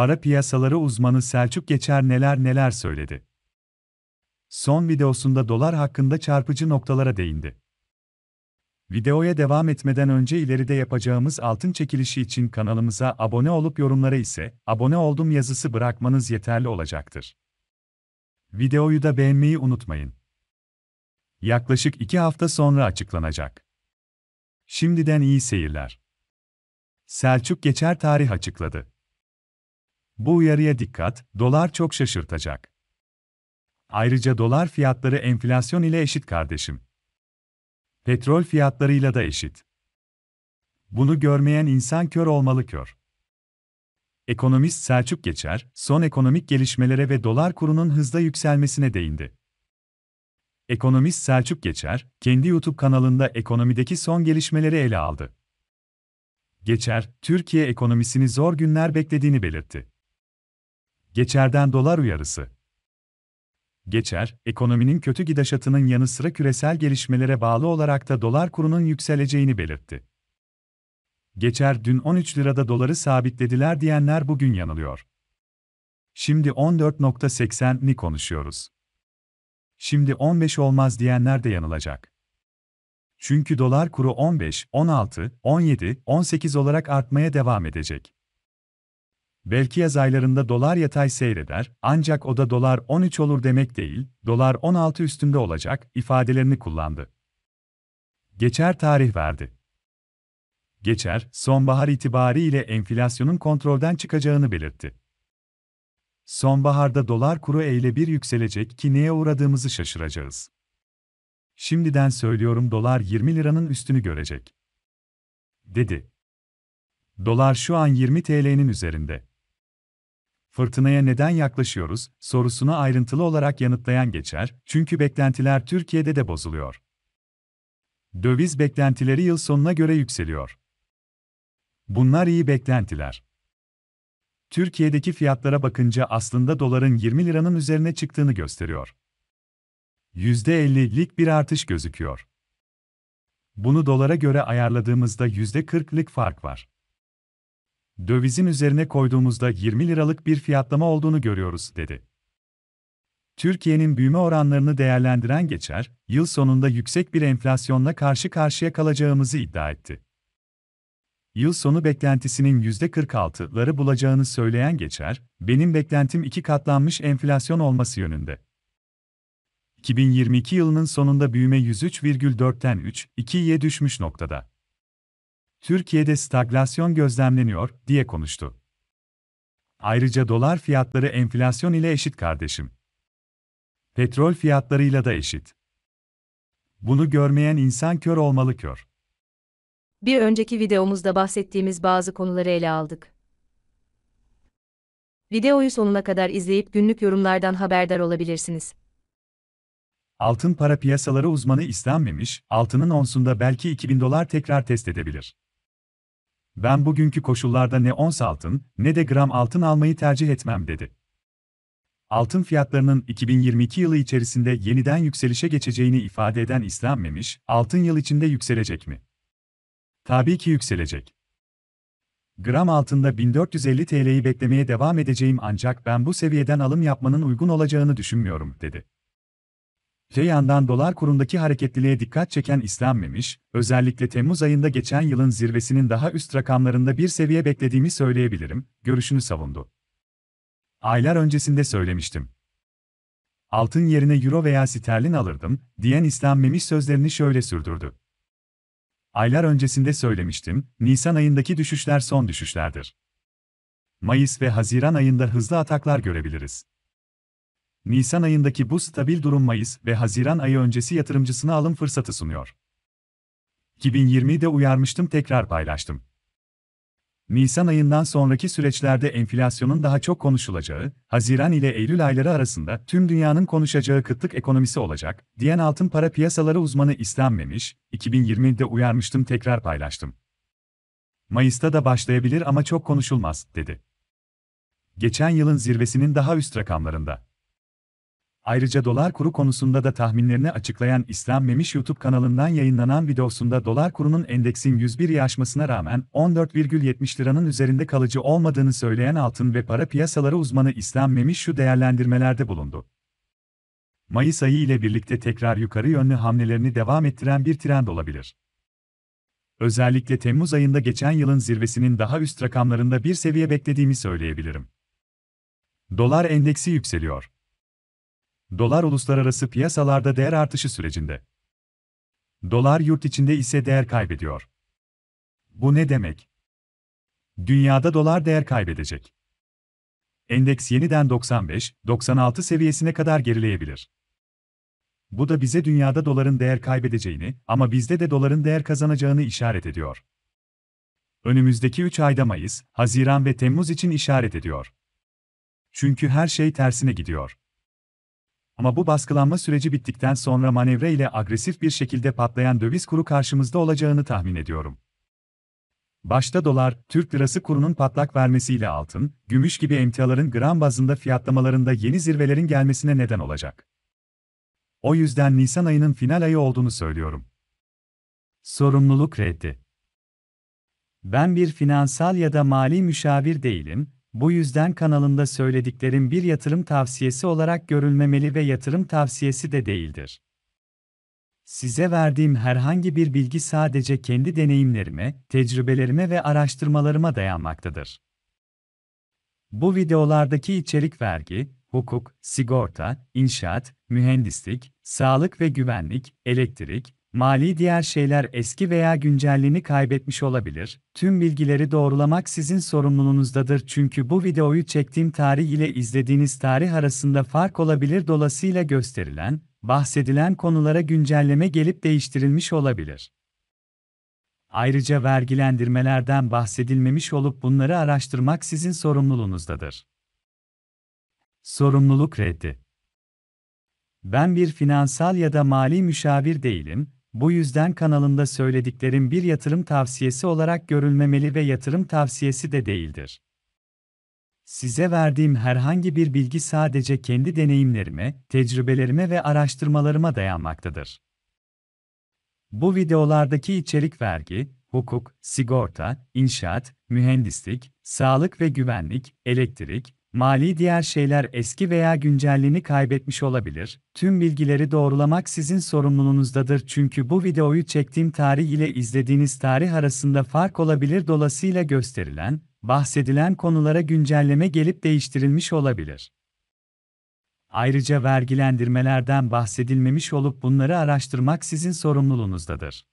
para piyasaları uzmanı Selçuk Geçer neler neler söyledi. Son videosunda dolar hakkında çarpıcı noktalara değindi. Videoya devam etmeden önce ileride yapacağımız altın çekilişi için kanalımıza abone olup yorumlara ise abone oldum yazısı bırakmanız yeterli olacaktır. Videoyu da beğenmeyi unutmayın. Yaklaşık 2 hafta sonra açıklanacak. Şimdiden iyi seyirler. Selçuk Geçer tarih açıkladı. Bu uyarıya dikkat, dolar çok şaşırtacak. Ayrıca dolar fiyatları enflasyon ile eşit kardeşim. Petrol fiyatlarıyla da eşit. Bunu görmeyen insan kör olmalı kör. Ekonomist Selçuk Geçer, son ekonomik gelişmelere ve dolar kurunun hızla yükselmesine değindi. Ekonomist Selçuk Geçer, kendi YouTube kanalında ekonomideki son gelişmeleri ele aldı. Geçer, Türkiye ekonomisini zor günler beklediğini belirtti. Geçerden dolar uyarısı. Geçer, ekonominin kötü gidişatının yanı sıra küresel gelişmelere bağlı olarak da dolar kurunun yükseleceğini belirtti. Geçer dün 13 lirada doları sabitlediler diyenler bugün yanılıyor. Şimdi 14.80'ni konuşuyoruz. Şimdi 15 olmaz diyenler de yanılacak. Çünkü dolar kuru 15, 16, 17, 18 olarak artmaya devam edecek. Belki yaz aylarında dolar yatay seyreder, ancak o da dolar 13 olur demek değil, dolar 16 üstünde olacak ifadelerini kullandı. Geçer tarih verdi. Geçer, sonbahar itibariyle enflasyonun kontrolden çıkacağını belirtti. Sonbaharda dolar kuru eyle bir yükselecek ki neye uğradığımızı şaşıracağız. Şimdiden söylüyorum dolar 20 liranın üstünü görecek. Dedi. Dolar şu an 20 TL'nin üzerinde fırtınaya neden yaklaşıyoruz sorusuna ayrıntılı olarak yanıtlayan geçer, çünkü beklentiler Türkiye'de de bozuluyor. Döviz beklentileri yıl sonuna göre yükseliyor. Bunlar iyi beklentiler. Türkiye'deki fiyatlara bakınca aslında doların 20 liranın üzerine çıktığını gösteriyor. %50'lik bir artış gözüküyor. Bunu dolara göre ayarladığımızda %40'lık fark var dövizin üzerine koyduğumuzda 20 liralık bir fiyatlama olduğunu görüyoruz, dedi. Türkiye'nin büyüme oranlarını değerlendiren geçer, yıl sonunda yüksek bir enflasyonla karşı karşıya kalacağımızı iddia etti. Yıl sonu beklentisinin %46'ları bulacağını söyleyen geçer, benim beklentim iki katlanmış enflasyon olması yönünde. 2022 yılının sonunda büyüme 103,4'ten 3,2'ye düşmüş noktada. Türkiye'de stagflasyon gözlemleniyor, diye konuştu. Ayrıca dolar fiyatları enflasyon ile eşit kardeşim. Petrol fiyatlarıyla da eşit. Bunu görmeyen insan kör olmalı kör. Bir önceki videomuzda bahsettiğimiz bazı konuları ele aldık. Videoyu sonuna kadar izleyip günlük yorumlardan haberdar olabilirsiniz. Altın para piyasaları uzmanı İslam Memiş, altının onsunda belki 2000 dolar tekrar test edebilir ben bugünkü koşullarda ne ons altın, ne de gram altın almayı tercih etmem dedi. Altın fiyatlarının 2022 yılı içerisinde yeniden yükselişe geçeceğini ifade eden İslam Memiş, altın yıl içinde yükselecek mi? Tabii ki yükselecek. Gram altında 1450 TL'yi beklemeye devam edeceğim ancak ben bu seviyeden alım yapmanın uygun olacağını düşünmüyorum, dedi. Te yandan dolar kurundaki hareketliliğe dikkat çeken İslam Memiş, özellikle Temmuz ayında geçen yılın zirvesinin daha üst rakamlarında bir seviye beklediğimi söyleyebilirim, görüşünü savundu. Aylar öncesinde söylemiştim. Altın yerine euro veya sterlin alırdım, diyen İslam Memiş sözlerini şöyle sürdürdü. Aylar öncesinde söylemiştim, Nisan ayındaki düşüşler son düşüşlerdir. Mayıs ve Haziran ayında hızlı ataklar görebiliriz. Nisan ayındaki bu stabil durum Mayıs ve Haziran ayı öncesi yatırımcısına alım fırsatı sunuyor. 2020'de uyarmıştım tekrar paylaştım. Nisan ayından sonraki süreçlerde enflasyonun daha çok konuşulacağı, Haziran ile Eylül ayları arasında tüm dünyanın konuşacağı kıtlık ekonomisi olacak, diyen altın para piyasaları uzmanı İslam Memiş, 2020'de uyarmıştım tekrar paylaştım. Mayıs'ta da başlayabilir ama çok konuşulmaz, dedi. Geçen yılın zirvesinin daha üst rakamlarında. Ayrıca dolar kuru konusunda da tahminlerini açıklayan İslam Memiş YouTube kanalından yayınlanan videosunda dolar kurunun endeksin 101'i yaşmasına rağmen 14,70 liranın üzerinde kalıcı olmadığını söyleyen altın ve para piyasaları uzmanı İslam Memiş şu değerlendirmelerde bulundu. Mayıs ayı ile birlikte tekrar yukarı yönlü hamlelerini devam ettiren bir trend olabilir. Özellikle Temmuz ayında geçen yılın zirvesinin daha üst rakamlarında bir seviye beklediğimi söyleyebilirim. Dolar endeksi yükseliyor. Dolar uluslararası piyasalarda değer artışı sürecinde. Dolar yurt içinde ise değer kaybediyor. Bu ne demek? Dünyada dolar değer kaybedecek. Endeks yeniden 95-96 seviyesine kadar gerileyebilir. Bu da bize dünyada doların değer kaybedeceğini ama bizde de doların değer kazanacağını işaret ediyor. Önümüzdeki 3 ayda Mayıs, Haziran ve Temmuz için işaret ediyor. Çünkü her şey tersine gidiyor. Ama bu baskılanma süreci bittikten sonra manevra ile agresif bir şekilde patlayan döviz kuru karşımızda olacağını tahmin ediyorum. Başta dolar, Türk lirası kurunun patlak vermesiyle altın, gümüş gibi emtiaların gram bazında fiyatlamalarında yeni zirvelerin gelmesine neden olacak. O yüzden Nisan ayının final ayı olduğunu söylüyorum. Sorumluluk reddi. Ben bir finansal ya da mali müşavir değilim, bu yüzden kanalında söylediklerim bir yatırım tavsiyesi olarak görülmemeli ve yatırım tavsiyesi de değildir. Size verdiğim herhangi bir bilgi sadece kendi deneyimlerime, tecrübelerime ve araştırmalarıma dayanmaktadır. Bu videolardaki içerik vergi, hukuk, sigorta, inşaat, mühendislik, sağlık ve güvenlik, elektrik, Mali diğer şeyler eski veya güncelliğini kaybetmiş olabilir. Tüm bilgileri doğrulamak sizin sorumluluğunuzdadır çünkü bu videoyu çektiğim tarih ile izlediğiniz tarih arasında fark olabilir dolasıyla gösterilen, bahsedilen konulara güncelleme gelip değiştirilmiş olabilir. Ayrıca vergilendirmelerden bahsedilmemiş olup bunları araştırmak sizin sorumluluğunuzdadır. Sorumluluk reddi ben bir finansal ya da mali müşavir değilim, bu yüzden kanalında söylediklerim bir yatırım tavsiyesi olarak görülmemeli ve yatırım tavsiyesi de değildir. Size verdiğim herhangi bir bilgi sadece kendi deneyimlerime, tecrübelerime ve araştırmalarıma dayanmaktadır. Bu videolardaki içerik vergi, hukuk, sigorta, inşaat, mühendislik, sağlık ve güvenlik, elektrik, Mali diğer şeyler eski veya güncelliğini kaybetmiş olabilir. Tüm bilgileri doğrulamak sizin sorumluluğunuzdadır çünkü bu videoyu çektiğim tarih ile izlediğiniz tarih arasında fark olabilir dolasıyla gösterilen, bahsedilen konulara güncelleme gelip değiştirilmiş olabilir. Ayrıca vergilendirmelerden bahsedilmemiş olup bunları araştırmak sizin sorumluluğunuzdadır.